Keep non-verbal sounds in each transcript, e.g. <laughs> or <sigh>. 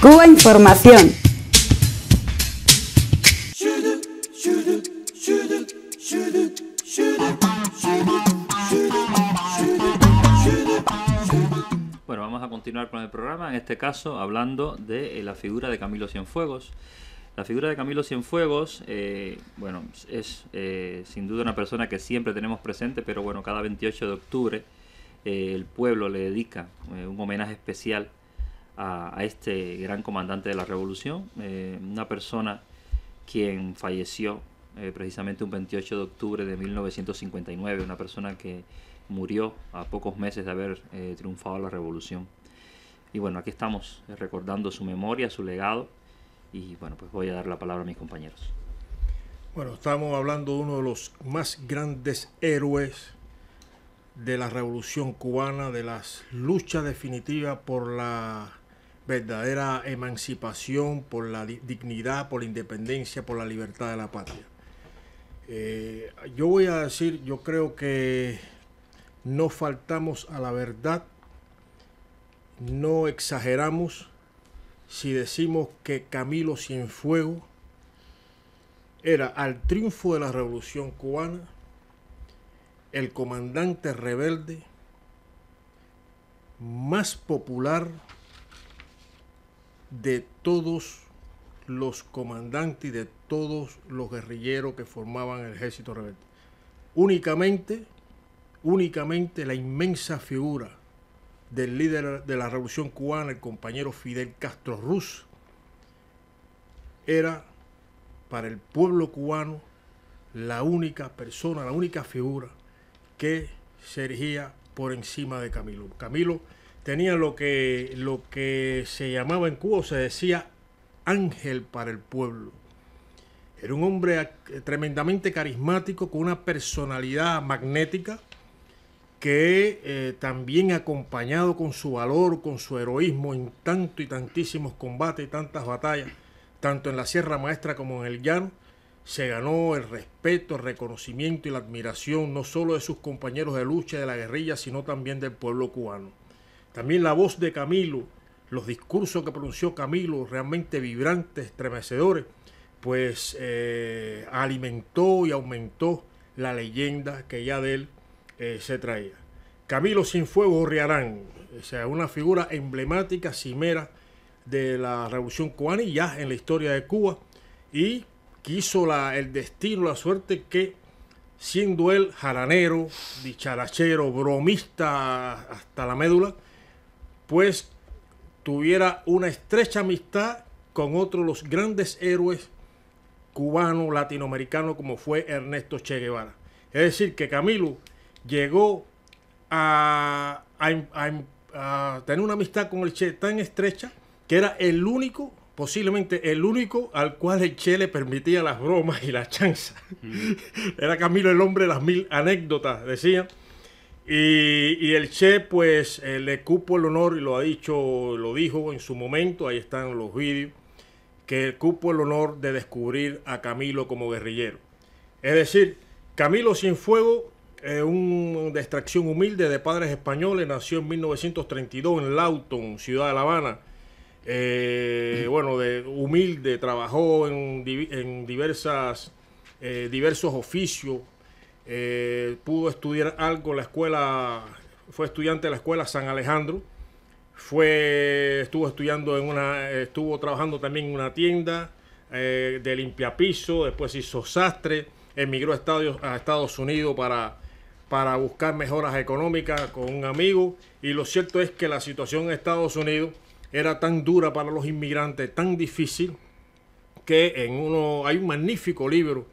Cuba Información. Bueno, vamos a continuar con el programa, en este caso hablando de eh, la figura de Camilo Cienfuegos. La figura de Camilo Cienfuegos, eh, bueno, es eh, sin duda una persona que siempre tenemos presente, pero bueno, cada 28 de octubre el pueblo le dedica un homenaje especial a, este gran comandante de la revolución, eh, una persona quien falleció eh, precisamente un 28 de octubre de 1959, una persona que murió a pocos meses de haber eh, triunfado la revolución. Y bueno, aquí estamos recordando su memoria, su legado, y bueno, pues voy a dar la palabra a mis compañeros. Bueno, estamos hablando de uno de los más grandes héroes de la revolución cubana, de las luchas definitivas por la verdadera emancipación, por la dignidad, por la independencia, por la libertad de la patria. Eh, yo voy a decir, yo creo que no faltamos a la verdad, no exageramos si decimos que Camilo Cienfuegos era al triunfo de la revolución cubana el comandante rebelde más popular de todos los comandantes y de todos los guerrilleros que formaban el ejército rebelde. Únicamente, únicamente la inmensa figura del líder de la revolución cubana, el compañero Fidel Castro Ruz, era para el pueblo cubano la única persona, la única figura que se erigía por encima de Camilo. Camilo tenía lo que, lo que se llamaba en Cuba, se decía ángel para el pueblo. Era un hombre tremendamente carismático, con una personalidad magnética, que eh, también acompañado con su valor, con su heroísmo en tanto y tantísimos combates y tantas batallas, tanto en la Sierra Maestra como en el Llano, se ganó el respeto, el reconocimiento y la admiración no solo de sus compañeros de lucha de la guerrilla, sino también del pueblo cubano. También la voz de Camilo, los discursos que pronunció Camilo, realmente vibrantes, estremecedores, pues eh, alimentó y aumentó la leyenda que ya de él eh, se traía. Camilo Sin Fuego Riarán, o sea, una figura emblemática, cimera de la Revolución Cubana y ya en la historia de Cuba, y quiso la, el destino, la suerte que siendo él jaranero, dicharachero, bromista hasta la médula, pues tuviera una estrecha amistad con otro de los grandes héroes cubano latinoamericanos, como fue Ernesto Che Guevara. Es decir, que Camilo llegó a, tener una amistad con el Che tan estrecha que era el único posiblemente el único al cual el Che le permitía las bromas y las chanzas. <laughs> Era Camilo el hombre de las mil anécdotas, decían. Y, el Che, pues, eh, le cupo el honor, y lo ha dicho, lo dijo en su momento, ahí están los vídeos, que le cupo el honor de descubrir a Camilo como guerrillero. Es decir, Camilo Sin Fuego, eh, un, de extracción humilde de padres españoles, nació en 1932 en Lauton, ciudad de La Habana. Eh, bueno, de, humilde, trabajó en, diversas, diversos oficios, eh, pudo estudiar algo en la escuela, fue estudiante de la escuela San Alejandro, fue, estuvo estudiando en una, estuvo trabajando también en una tienda eh, de limpiapiso, después hizo sastre, emigró a Estados, Estados Unidos para para buscar mejoras económicas con un amigo y lo cierto es que la situación en Estados Unidos era tan dura para los inmigrantes, tan difícil, que en uno hay un magnífico libro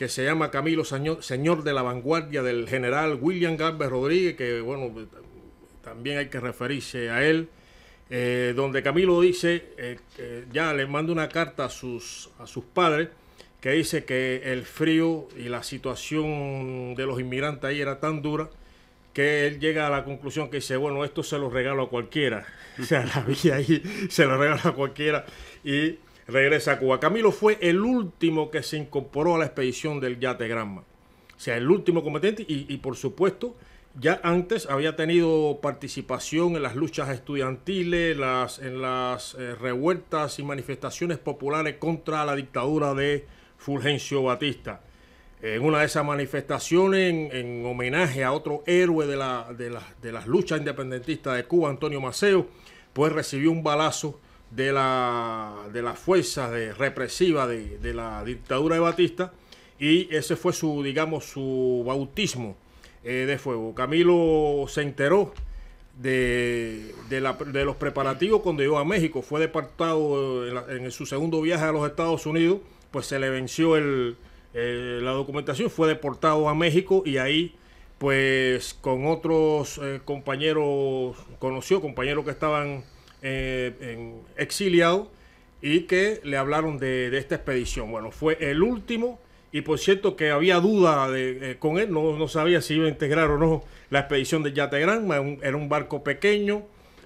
que se llama Camilo Señor, Señor de la Vanguardia del general William Galvez Rodríguez, que bueno, también hay que referirse a él, eh, donde Camilo dice, eh, ya le manda una carta a sus, a sus padres, que dice que el frío y la situación de los inmigrantes ahí era tan dura que él llega a la conclusión que dice, bueno, esto se lo regalo a cualquiera. <laughs> O sea, la vida ahí se lo regalo a cualquiera. Y regresa a Cuba. Camilo fue el último que se incorporó a la expedición del yate Granma. O sea, el último combatiente y, por supuesto ya antes había tenido participación en las luchas estudiantiles, en las eh, revueltas y manifestaciones populares contra la dictadura de Fulgencio Batista. En una de esas manifestaciones, en, homenaje a otro héroe de, la, de, de las luchas independentistas de Cuba, Antonio Maceo, pues recibió un balazo de la, de la fuerza de, represiva de, la dictadura de Batista y ese fue su, digamos, su bautismo eh, de fuego. Camilo se enteró de, los preparativos cuando llegó a México, fue deportado eh, en, su segundo viaje a los Estados Unidos, pues se le venció eh, la documentación, fue deportado a México y ahí pues con otros compañeros, conoció compañeros que estaban eh, exiliado y que le hablaron de, esta expedición. Bueno, fue el último y por cierto que había duda eh, con él, no, sabía si iba a integrar o no la expedición de Yategrán, era un barco pequeño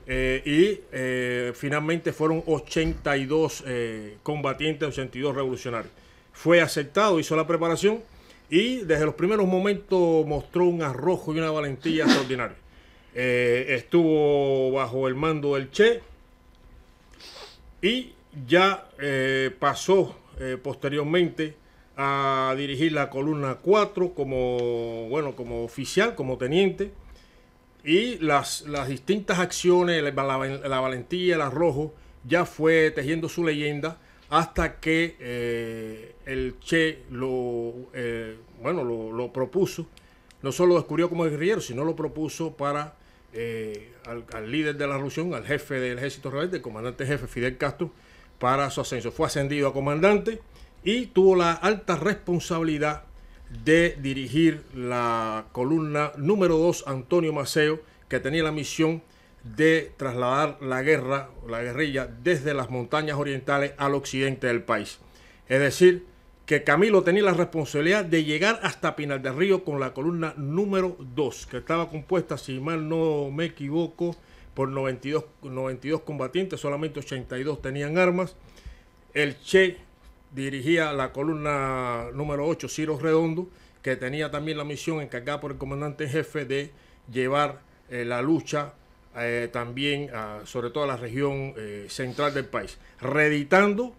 eh, y finalmente fueron 82 combatientes, 82 revolucionarios. Fue aceptado, hizo la preparación y desde los primeros momentos mostró un arrojo y una valentía <laughs> extraordinaria. Eh, estuvo bajo el mando del Che y ya eh, pasó eh, posteriormente a dirigir la columna 4 como, bueno, como oficial, como teniente. Y las, las distintas acciones, la, valentía, el arrojo, ya fue tejiendo su leyenda hasta que el Che lo, bueno, lo, propuso. No solo descubrió como guerrillero, sino lo propuso para eh, al, líder de la revolución, al jefe del ejército rebelde, el comandante jefe Fidel Castro, para su ascenso. Fue ascendido a comandante y tuvo la alta responsabilidad de dirigir la columna número 2, Antonio Maceo, que tenía la misión de trasladar la guerra, la guerrilla, desde las montañas orientales al occidente del país. Es decir, que Camilo tenía la responsabilidad de llegar hasta Pinal del Río con la columna número 2, que estaba compuesta, si mal no me equivoco, por 92, 92 combatientes, solamente 82 tenían armas. El Che dirigía la columna número 8, Ciro Redondo, que tenía también la misión encargada por el comandante jefe de llevar eh, la lucha eh, también, sobre todo a la región eh, central del país, reeditando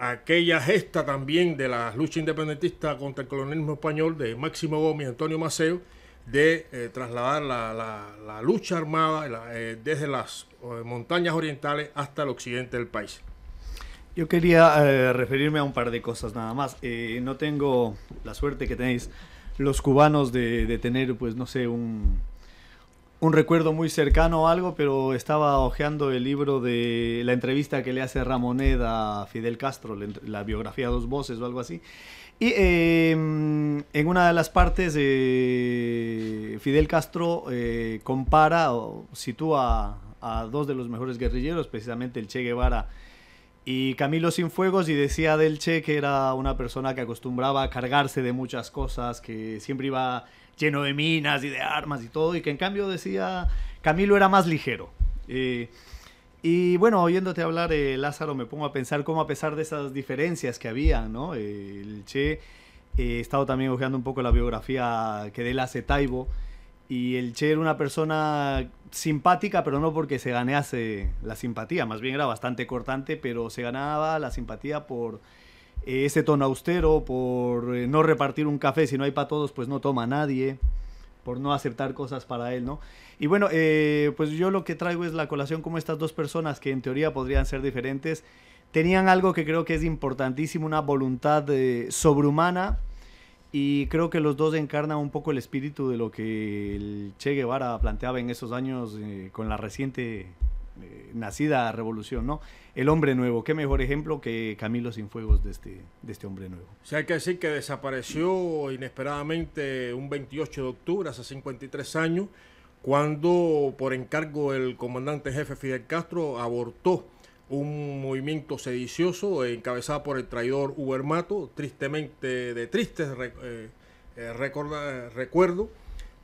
aquella gesta también de la lucha independentista contra el colonialismo español de Máximo Gómez y Antonio Maceo de eh, trasladar la, lucha armada eh, desde las eh, montañas orientales hasta el occidente del país. Yo quería referirme a un par de cosas nada más. no tengo la suerte que tenéis los cubanos de tener, pues no sé, un, un recuerdo muy cercano o algo, pero estaba hojeando el libro de la entrevista que le hace Ramoneda a Fidel Castro, la biografía Dos Voces o algo así. Y em, en una de las partes, eh, Fidel Castro eh, compara o sitúa a, a dos de los mejores guerrilleros, precisamente el Che Guevara y Camilo Sinfuegos, y decía del Che que era una persona que acostumbraba a cargarse de muchas cosas, que siempre iba lleno de minas y de armas y todo, y que en cambio decía, Camilo era más ligero. Eh, y bueno, oyéndote hablar, eh, Lázaro, me pongo a pensar cómo a pesar de esas diferencias que había, ¿no? Eh, el Che, he estado también hojeando un poco la biografía que de él hace Taibo, y el Che era una persona simpática, pero no porque se ganease la simpatía, más bien era bastante cortante, pero se ganaba la simpatía por eh, ese tono austero, por eh, no repartir un café si no hay para todos, pues no toma nadie, por no aceptar cosas para él, ¿no? Y bueno, eh, pues yo lo que traigo es la colación como estas dos personas que en teoría podrían ser diferentes, tenían algo que creo que es importantísimo, una voluntad sobrehumana. Y creo que los dos encarnan un poco el espíritu de lo que el Che Guevara planteaba en esos años con la reciente eh, nacida revolución, ¿no? El hombre nuevo, qué mejor ejemplo que Camilo Sinfuegos de este, de este hombre nuevo. Si hay que decir que desapareció inesperadamente un 28 de octubre, hace 53 años, cuando por encargo el comandante jefe Fidel Castro abortó un movimiento sedicioso encabezado por el traidor Ubermato, tristemente de tristes eh, eh, recuerdos,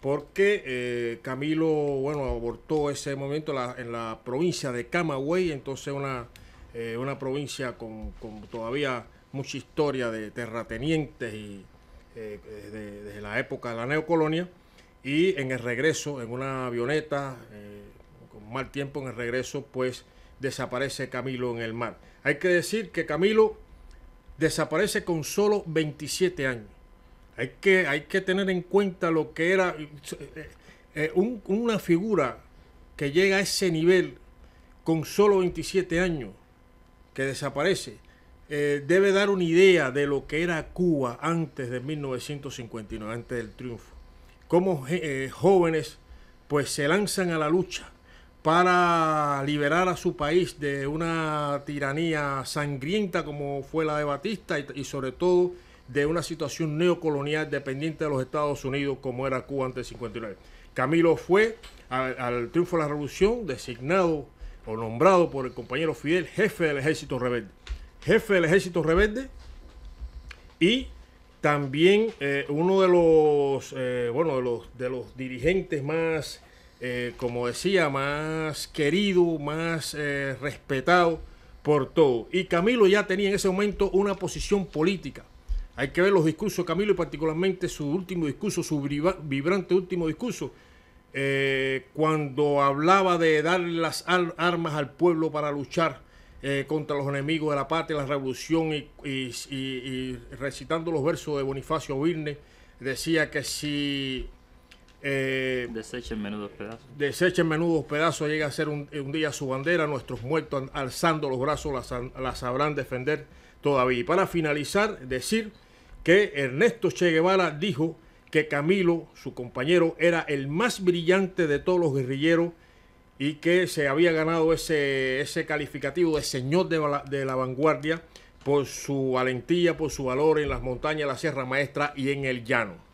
porque eh, Camilo, bueno, abortó ese momento en la provincia de Camagüey, entonces una, eh, una provincia con, todavía mucha historia de terratenientes y desde, eh, desde, la época de la neocolonia, y en el regreso, en una avioneta, con mal tiempo en el regreso, pues desaparece Camilo en el mar. Hay que decir que Camilo desaparece con solo 27 años. Hay que, hay que tener en cuenta lo que era eh, eh, una figura que llega a ese nivel con solo 27 años, que desaparece. Eh, debe dar una idea de lo que era Cuba antes de 1959, antes del triunfo. Cómo jóvenes pues se lanzan a la lucha para liberar a su país de una tiranía sangrienta como fue la de Batista y sobre todo de una situación neocolonial dependiente de los Estados Unidos como era Cuba antes del 59. Camilo fue al, triunfo de la revolución designado o nombrado por el compañero Fidel jefe del ejército rebelde. Jefe del ejército rebelde y también eh, uno de los, eh, bueno, de los, de los dirigentes más, eh, como decía, más querido, más respetado por todo. Y Camilo ya tenía en ese momento una posición política, hay que ver los discursos de Camilo y particularmente su último discurso, su vibrante último discurso, eh, cuando hablaba de darle las armas al pueblo para luchar eh, contra los enemigos de la patria, la revolución y, recitando los versos de Bonifacio Virne, decía que si... Eh, desechen menudos pedazos. Desechen menudos pedazos, llega a ser un, día su bandera, nuestros muertos alzando los brazos la sabrán defender todavía. Y para finalizar, decir que Ernesto Che Guevara dijo que Camilo, su compañero, era el más brillante de todos los guerrilleros y que se había ganado ese, ese calificativo de señor de la, de la vanguardia por su valentía, por su valor en las montañas, la Sierra Maestra y en el llano.